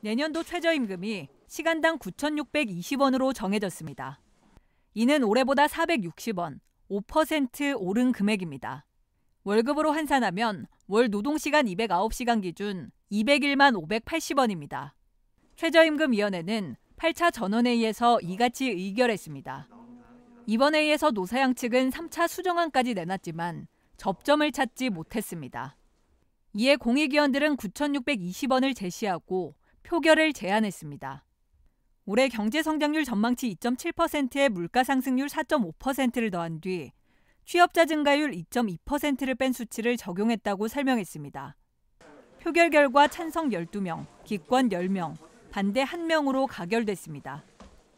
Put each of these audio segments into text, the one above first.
내년도 최저임금이 시간당 9,620원으로 정해졌습니다. 이는 올해보다 460원, 5% 오른 금액입니다. 월급으로 환산하면 월 노동시간 209시간 기준 201만 580원입니다. 최저임금위원회는 8차 전원회의에서 이같이 의결했습니다. 이번 회의에서 노사양 측은 3차 수정안까지 내놨지만 접점을 찾지 못했습니다. 이에 공익위원들은 9,620원을 제시하고 표결을 제안했습니다. 올해 경제 성장률 전망치 2.7%에 물가 상승률 4.5%를 더한 뒤 취업자 증가율 2.2%를 뺀 수치를 적용했다고 설명했습니다. 표결 결과 찬성 12명, 기권 10명, 반대 1명으로 가결됐습니다.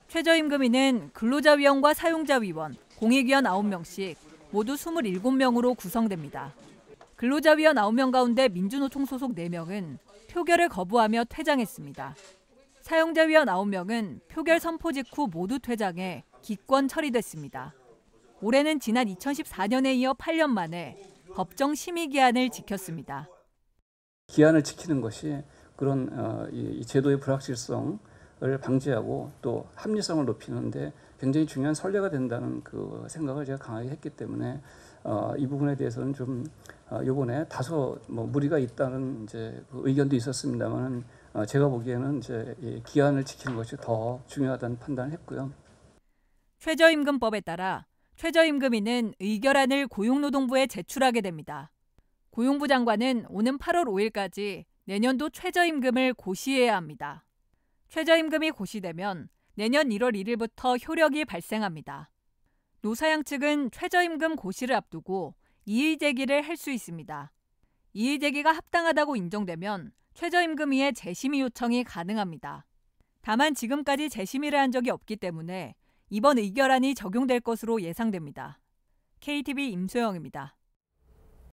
최저임금위는 근로자위원과 사용자위원, 공익위원 9명씩 모두 27명으로 구성됩니다. 근로자위원 9명 가운데 민주노총 소속 4명은 표결을 거부하며 퇴장했습니다. 사용자 위원 9명은 표결 선포 직후 모두 퇴장해 기권 처리됐습니다. 올해는 지난 2014년에 이어 8년 만에 법정 심의 기한을 지켰습니다. 기한을 지키는 것이 그런 어, 이 제도의 불확실성 방지하고 또 합리성을 높이는데 굉장히 중요한 선례가 된다는 그 생각을 제가 강하게 했기 때문에 어, 이 부분에 대해서는 좀 어, 이번에 다소 뭐 무리가 있다는 이제 그 의견도 있었습니다만 어, 제가 보기에는 이제 이 기한을 지키는 것이 더 중요하다는 판단을 했고요. 최저임금법에 따라 최저임금인은 의결안을 고용노동부에 제출하게 됩니다. 고용부 장관은 오는 8월 5일까지 내년도 최저임금을 고시해야 합니다. 최저임금이 고시되면 내년 1월 1일부터 효력이 발생합니다. 노사양 측은 최저임금 고시를 앞두고 이의 제기를 할 수 있습니다. 이의 제기가 합당하다고 인정되면 최저임금위의 재심의 요청이 가능합니다. 다만 지금까지 재심의를 한 적이 없기 때문에 이번 의결안이 적용될 것으로 예상됩니다. KTV 임소영입니다.